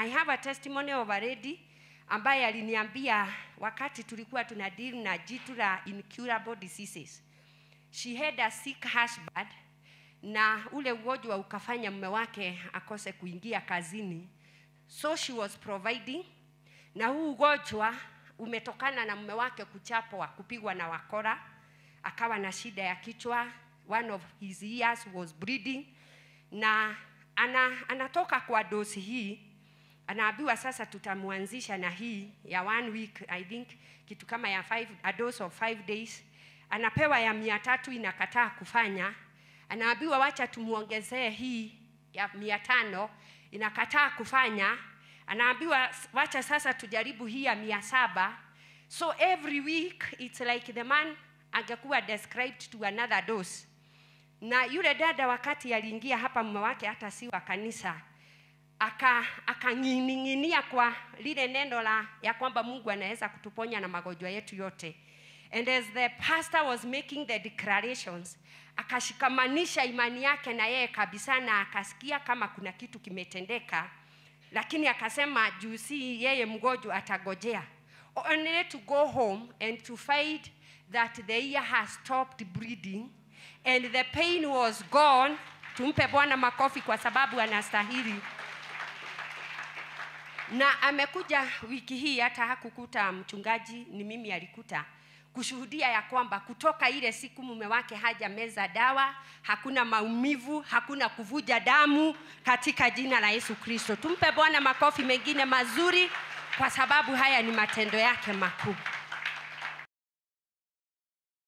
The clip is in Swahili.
I have a testimony of a lady ambaye aliniambia wakati tulikuwa tuna deal na jitu la incurable diseases. She had a sick husband na ule ugonjwa ukafanya mume wake akose kuingia kazini, so she was providing, na huu ugonjwa umetokana na mume wake kuchapwa, kupigwa na wakora, akawa na shida ya kichwa, one of his ears was bleeding, na ana, anatoka kwa dosi hii anaambiwa sasa tutamwanzisha na hii ya one week I think kitu kama ya five, a dose of five days. Anapewa ya mia tatu inakataa kufanya, anaambiwa wacha tumwongezee hii ya mia tano inakataa kufanya, anaambiwa wacha sasa tujaribu hii ya mia saba. So every week it's like the man angekuwa described to another dose. Na yule dada wakati aliingia hapa, mume wake hata si wa kanisa akang'ining'inia aka kwa lile neno la ya kwamba mungu anaweza kutuponya na magonjwa yetu yote and as the pastor was making the declarations akashikamanisha imani yake na yeye kabisa na akasikia kama kuna kitu kimetendeka lakini akasema juu si yeye mgonjwa atagojea only to go home and to find that the ear has stopped breathing and the pain was gone tumpe bwana makofi kwa sababu anastahili na amekuja wiki hii, hata hakukuta mchungaji, ni mimi alikuta kushuhudia ya kwamba kutoka ile siku mume wake haja meza dawa, hakuna maumivu, hakuna kuvuja damu katika jina la Yesu Kristo. Tumpe Bwana makofi mengine mazuri, kwa sababu haya ni matendo yake makubwa.